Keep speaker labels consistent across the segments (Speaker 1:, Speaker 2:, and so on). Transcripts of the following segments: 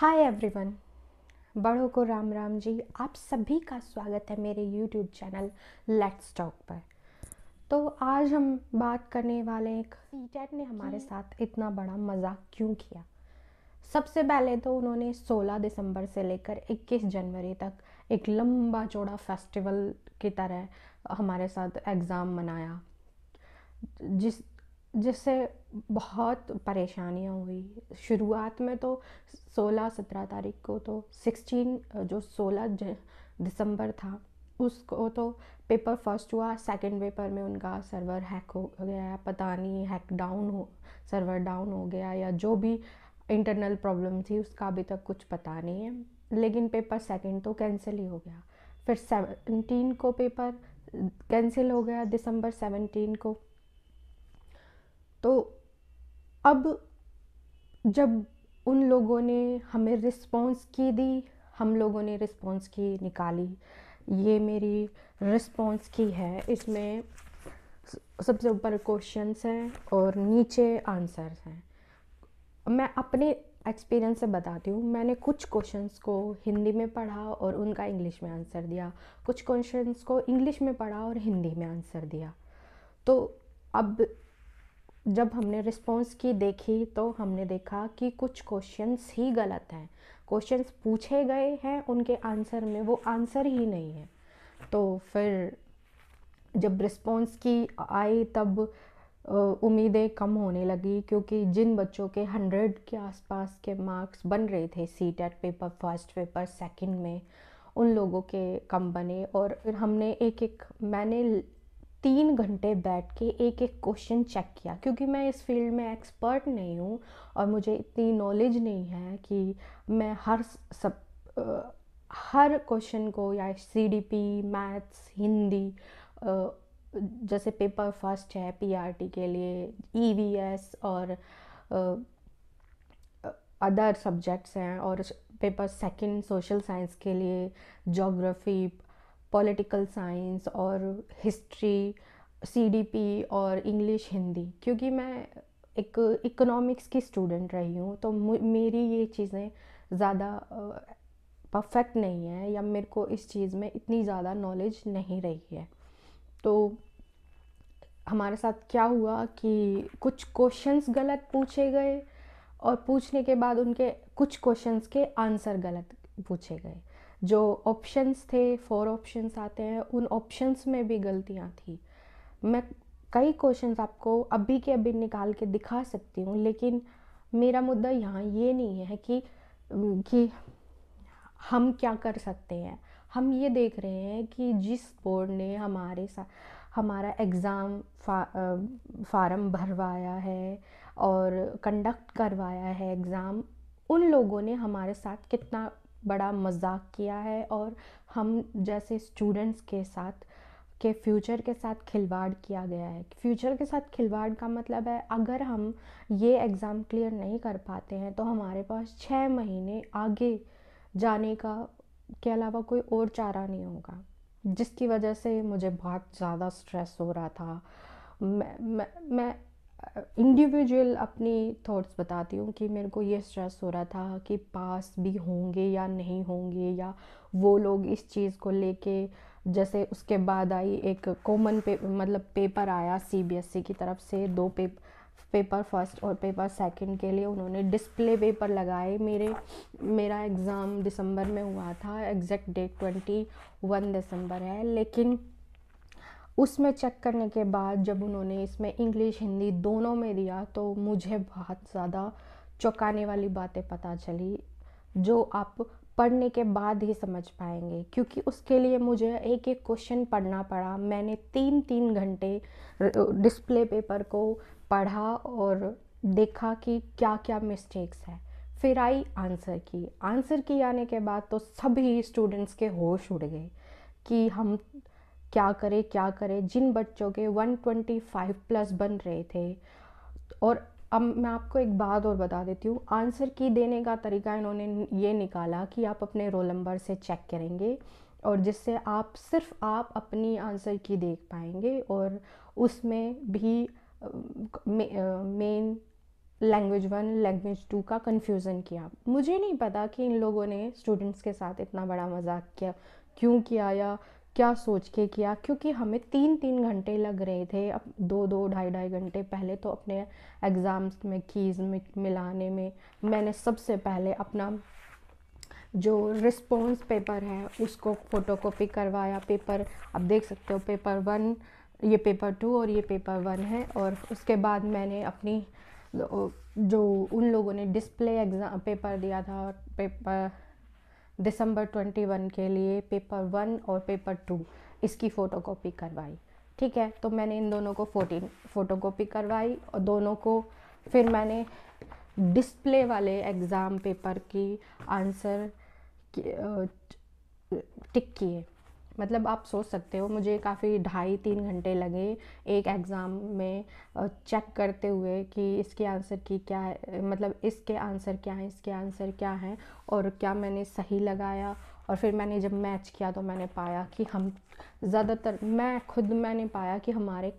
Speaker 1: hi everyone बड़ों को राम राम जी आप सभी का स्वागत है मेरे यूट्यूब चैनल लेट्स टॉक पर तो आज हम बात करने वाले एक सीटेट ने हमारे साथ इतना बड़ा मजाक क्यों किया सबसे पहले तो उन्होंने 16 दिसंबर से लेकर 21 जनवरी तक एक लंबा चौड़ा फेस्टिवल की तरह हमारे साथ एग्ज़ाम मनाया जिस जिससे बहुत परेशानियाँ हुई शुरुआत में तो 16 17 तारीख को तो 16 जो 16 दिसंबर था उसको तो पेपर फर्स्ट हुआ सेकंड पेपर में उनका सर्वर हैक हो गया पता नहीं हैक डाउन हो सर्वर डाउन हो गया या जो भी इंटरनल प्रॉब्लम थी उसका अभी तक कुछ पता नहीं है लेकिन पेपर सेकंड तो कैंसिल ही हो गया फिर सेवनटीन को पेपर कैंसिल हो गया दिसंबर सेवनटीन को तो अब जब उन लोगों ने हमें रिस्पॉन्स की दी हम लोगों ने रिस्पॉन्स की निकाली ये मेरी रिस्पॉन्स की है इसमें सबसे ऊपर क्वेश्चंस हैं और नीचे आंसर्स हैं मैं अपने एक्सपीरियंस से बताती हूँ मैंने कुछ क्वेश्चंस को हिंदी में पढ़ा और उनका इंग्लिश में आंसर दिया कुछ क्वेश्चंस को इंग्लिश में पढ़ा और हिंदी में आंसर दिया तो अब जब हमने रिस्पॉन्स की देखी तो हमने देखा कि कुछ क्वेश्चंस ही गलत हैं क्वेश्चंस पूछे गए हैं उनके आंसर में वो आंसर ही नहीं है तो फिर जब रिस्पॉन्स की आई तब उम्मीदें कम होने लगी क्योंकि जिन बच्चों के हंड्रेड के आसपास के मार्क्स बन रहे थे C TET paper first paper second में उन लोगों के कम बने और हमने एक एक मैंने तीन घंटे बैठ के एक एक क्वेश्चन चेक किया क्योंकि मैं इस फील्ड में एक्सपर्ट नहीं हूँ और मुझे इतनी नॉलेज नहीं है कि मैं हर सब आ, हर क्वेश्चन को या पी मैथ्स हिंदी आ, जैसे पेपर फर्स्ट है टी e के लिए एस e और अदर सब्जेक्ट्स हैं और पेपर सेकंड सोशल साइंस के लिए जोग्राफी पॉलिटिकल साइंस और हिस्ट्री सीडीपी और इंग्लिश हिंदी क्योंकि मैं एक इकोनॉमिक्स की स्टूडेंट रही हूँ तो मेरी ये चीज़ें ज़्यादा परफेक्ट नहीं है या मेरे को इस चीज़ में इतनी ज़्यादा नॉलेज नहीं रही है तो हमारे साथ क्या हुआ कि कुछ क्वेश्चंस गलत पूछे गए और पूछने के बाद उनके कुछ क्वेश्चंस के आंसर गलत पूछे गए जो ऑप्शंस थे फोर ऑप्शंस आते हैं उन ऑप्शंस में भी गलतियाँ थी मैं कई क्वेश्चन आपको अभी के अभी निकाल के दिखा सकती हूँ लेकिन मेरा मुद्दा यहाँ ये नहीं है कि कि हम क्या कर सकते हैं हम ये देख रहे हैं कि जिस बोर्ड ने हमारे साथ हमारा एग्ज़ाम फा, फार्म भरवाया है और कंडक्ट करवाया है एग्ज़ाम उन लोगों ने हमारे साथ कितना बड़ा मजाक किया है और हम जैसे स्टूडेंट्स के साथ के फ्यूचर के साथ खिलवाड़ किया गया है फ्यूचर के साथ खिलवाड़ का मतलब है अगर हम ये एग्ज़ाम क्लियर नहीं कर पाते हैं तो हमारे पास छः महीने आगे जाने का के अलावा कोई और चारा नहीं होगा जिसकी वजह से मुझे बहुत ज़्यादा स्ट्रेस हो रहा था मैं मैं, मैं इंडिविजुअल अपनी थॉट्स बताती हूँ कि मेरे को ये स्ट्रेस हो रहा था कि पास भी होंगे या नहीं होंगे या वो लोग इस चीज़ को लेके जैसे उसके बाद आई एक कॉमन पे मतलब पेपर आया सीबीएसई e की तरफ से दो पे पेपर फर्स्ट और पेपर सेकंड के लिए उन्होंने डिस्प्ले पेपर लगाए मेरे मेरा एग्ज़ाम दिसंबर में हुआ था एग्जैक्ट डेट ट्वेंटी वन दिसंबर है लेकिन उसमें चेक करने के बाद जब उन्होंने इसमें इंग्लिश हिंदी दोनों में दिया तो मुझे बहुत ज़्यादा चौंकाने वाली बातें पता चली जो आप पढ़ने के बाद ही समझ पाएंगे क्योंकि उसके लिए मुझे एक एक क्वेश्चन पढ़ना पड़ा मैंने तीन तीन घंटे डिस्प्ले पेपर को पढ़ा और देखा कि क्या क्या मिस्टेक्स है फिर आई आंसर की आंसर की आने के बाद तो सभी स्टूडेंट्स के होश उड़ गए कि हम क्या करें क्या करें जिन बच्चों के 125 प्लस बन रहे थे और अब मैं आपको एक बात और बता देती हूँ आंसर की देने का तरीका इन्होंने ये निकाला कि आप अपने रोल नंबर से चेक करेंगे और जिससे आप सिर्फ आप अपनी आंसर की देख पाएंगे और उसमें भी main language one language two का कन्फ्यूज़न किया मुझे नहीं पता कि इन लोगों ने स्टूडेंट्स के साथ इतना बड़ा मजाक किया क्यों किया या क्या सोच के किया क्योंकि हमें तीन तीन घंटे लग रहे थे अब दो दो ढाई ढाई घंटे पहले तो अपने एग्ज़ाम्स में कीज़ में मिलाने में मैंने सबसे पहले अपना जो रिस्पॉन्स पेपर है उसको फ़ोटोकॉपी करवाया पेपर आप देख सकते हो पेपर वन ये पेपर टू और ये पेपर वन है और उसके बाद मैंने अपनी जो उन लोगों ने डिस्प्ले एग्ज़ाम पेपर दिया था और पेपर दिसंबर 21 के लिए पेपर वन और पेपर टू इसकी फ़ोटोकॉपी करवाई ठीक है तो मैंने इन दोनों को फोटी फ़ोटोकॉपी करवाई और दोनों को फिर मैंने डिस्प्ले वाले एग्ज़ाम पेपर की आंसर टिक किए मतलब आप सोच सकते हो मुझे काफ़ी ढाई तीन घंटे लगे एक एग्ज़ाम में चेक करते हुए कि इसके आंसर की क्या है मतलब इसके आंसर क्या है इसके आंसर क्या है और क्या मैंने सही लगाया और फिर मैंने जब मैच किया तो मैंने पाया कि हम ज़्यादातर मैं खुद मैंने पाया कि हमारे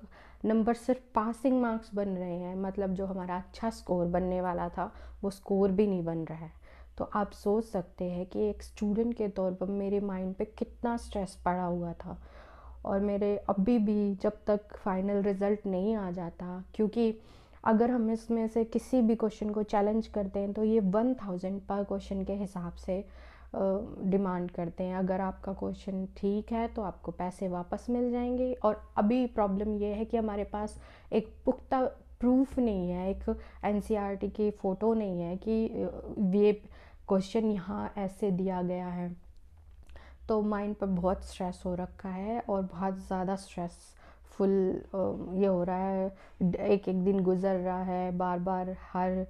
Speaker 1: नंबर सिर्फ पासिंग मार्क्स बन रहे हैं मतलब जो हमारा अच्छा स्कोर बनने वाला था वो स्कोर भी नहीं बन रहा है तो आप सोच सकते हैं कि एक स्टूडेंट के तौर पर मेरे माइंड पे कितना स्ट्रेस पड़ा हुआ था और मेरे अभी भी जब तक फाइनल रिज़ल्ट नहीं आ जाता क्योंकि अगर हम इसमें से किसी भी क्वेश्चन को चैलेंज करते हैं तो ये वन थाउजेंड पर क्वेश्चन के हिसाब से डिमांड करते हैं अगर आपका क्वेश्चन ठीक है तो आपको पैसे वापस मिल जाएंगे और अभी प्रॉब्लम ये है कि हमारे पास एक पुख्ता प्रूफ नहीं है एक एन e की फ़ोटो नहीं है कि ये क्वेश्चन यहाँ ऐसे दिया गया है तो माइंड पर बहुत स्ट्रेस हो रखा है और बहुत ज़्यादा स्ट्रेस फुल ये हो रहा है एक एक दिन गुजर रहा है बार बार हर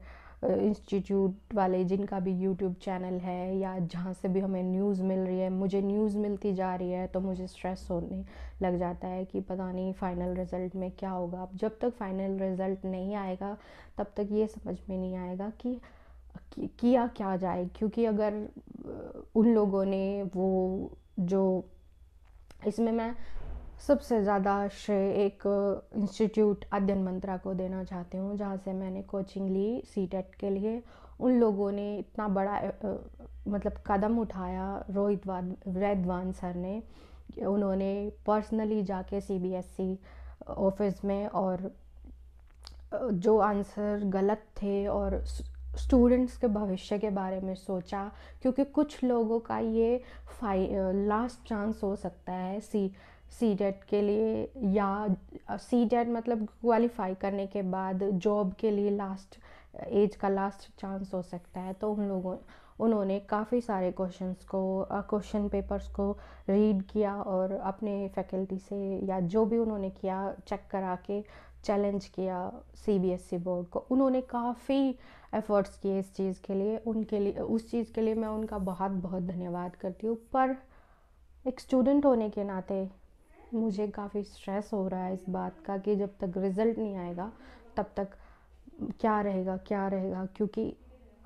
Speaker 1: इंस्टीट्यूट वाले जिनका भी यूट्यूब चैनल है या जहाँ से भी हमें न्यूज़ मिल रही है मुझे न्यूज़ मिलती जा रही है तो मुझे स्ट्रेस होने लग जाता है कि पता नहीं फ़ाइनल रिज़ल्ट में क्या होगा अब जब तक फ़ाइनल रिज़ल्ट नहीं आएगा तब तक ये समझ में नहीं आएगा कि किया क्या जाए क्योंकि अगर उन लोगों ने वो जो इसमें मैं सबसे ज़्यादा श्रेय एक इंस्टीट्यूट अध्ययन मंत्रा को देना चाहती हूँ जहाँ से मैंने कोचिंग ली सी टेट e के लिए उन लोगों ने इतना बड़ा मतलब कदम उठाया रोहित वैद्वान सर ने उन्होंने पर्सनली जाके C B S E office में और जो आंसर गलत थे और स्टूडेंट्स के भविष्य के बारे में सोचा क्योंकि कुछ लोगों का ये फाइ लास्ट चांस हो सकता है सी सी डेट के लिए या सी डेट मतलब क्वालिफाई करने के बाद जॉब के लिए लास्ट एज का लास्ट चांस हो सकता है तो उन लोगों उन्होंने काफ़ी सारे क्वेश्चंस को क्वेश्चन पेपर्स को रीड किया और अपने फैकल्टी से या जो भी उन्होंने किया चेक करा के चैलेंज किया सीबीएसई बोर्ड e को उन्होंने काफ़ी एफ़र्ट्स किए इस चीज़ के लिए उनके लिए उस चीज़ के लिए मैं उनका बहुत बहुत धन्यवाद करती हूँ पर एक स्टूडेंट होने के नाते मुझे काफ़ी स्ट्रेस हो रहा है इस बात का कि जब तक रिज़ल्ट नहीं आएगा तब तक क्या रहेगा क्या रहेगा क्योंकि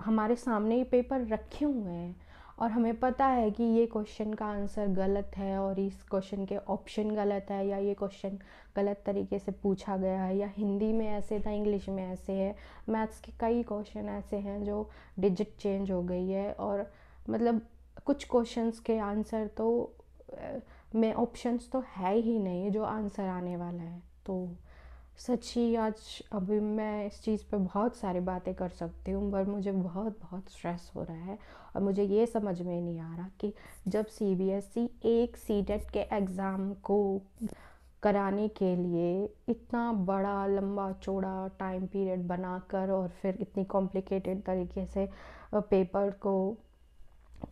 Speaker 1: हमारे सामने ये पेपर रखे हुए हैं और हमें पता है कि ये क्वेश्चन का आंसर गलत है और इस क्वेश्चन के ऑप्शन गलत है या ये क्वेश्चन गलत तरीके से पूछा गया है या हिंदी में ऐसे था इंग्लिश में ऐसे है मैथ्स के कई क्वेश्चन ऐसे हैं जो डिजिट चेंज हो गई है और मतलब कुछ क्वेश्चंस के आंसर तो में ऑप्शंस तो है ही नहीं जो आंसर आने वाला है तो सच ही आज अभी मैं इस चीज़ पे बहुत सारी बातें कर सकती हूँ पर मुझे बहुत बहुत स्ट्रेस हो रहा है और मुझे ये समझ में नहीं आ रहा कि जब सी बी एस ई एक सी डेट e के एग्ज़ाम को कराने के लिए इतना बड़ा लंबा चौड़ा टाइम पीरियड बनाकर और फिर इतनी कॉम्प्लिकेटेड तरीके से पेपर को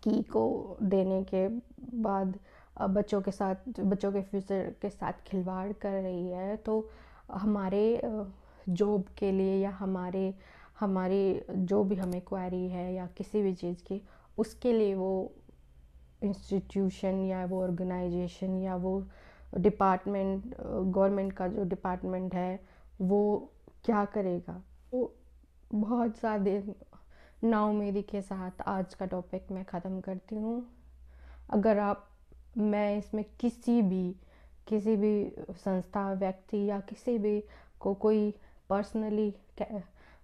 Speaker 1: की को देने के बाद बच्चों के साथ बच्चों के फ्यूचर के साथ खिलवाड़ कर रही है तो हमारे जॉब के लिए या हमारे हमारी जो भी हमें क्वेरी है या किसी भी चीज़ की उसके लिए वो इंस्टीट्यूशन या वो ऑर्गेनाइजेशन या वो डिपार्टमेंट गवर्नमेंट का जो डिपार्टमेंट है वो क्या करेगा वो बहुत सारे नाउमीदी के साथ आज का टॉपिक मैं ख़त्म करती हूँ अगर आप मैं इसमें किसी भी किसी भी संस्था व्यक्ति या किसी भी को कोई पर्सनली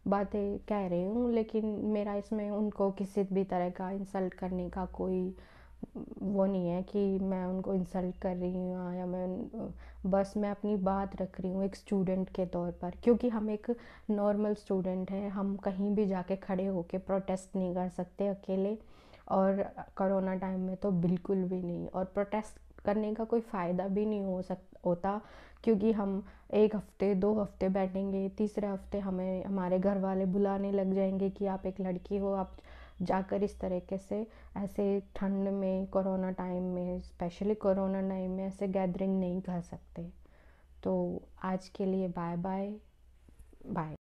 Speaker 1: बातें कह रही हूँ लेकिन मेरा इसमें उनको किसी भी तरह का इंसल्ट करने का कोई वो नहीं है कि मैं उनको इंसल्ट कर रही हूँ या मैं बस मैं अपनी बात रख रही हूँ एक स्टूडेंट के तौर पर क्योंकि हम एक नॉर्मल स्टूडेंट हैं हम कहीं भी जाके खड़े होके प्रोटेस्ट नहीं कर सकते अकेले और कोरोना टाइम में तो बिल्कुल भी नहीं और प्रोटेस्ट करने का कोई फ़ायदा भी नहीं हो सक होता क्योंकि हम एक हफ्ते दो हफ्ते बैठेंगे तीसरे हफ्ते हमें हमारे घर वाले बुलाने लग जाएंगे कि आप एक लड़की हो आप जाकर इस तरीके से ऐसे ठंड में कोरोना टाइम में स्पेशली कोरोना टाइम में ऐसे गैदरिंग नहीं कर सकते तो आज के लिए बाय बाय बाय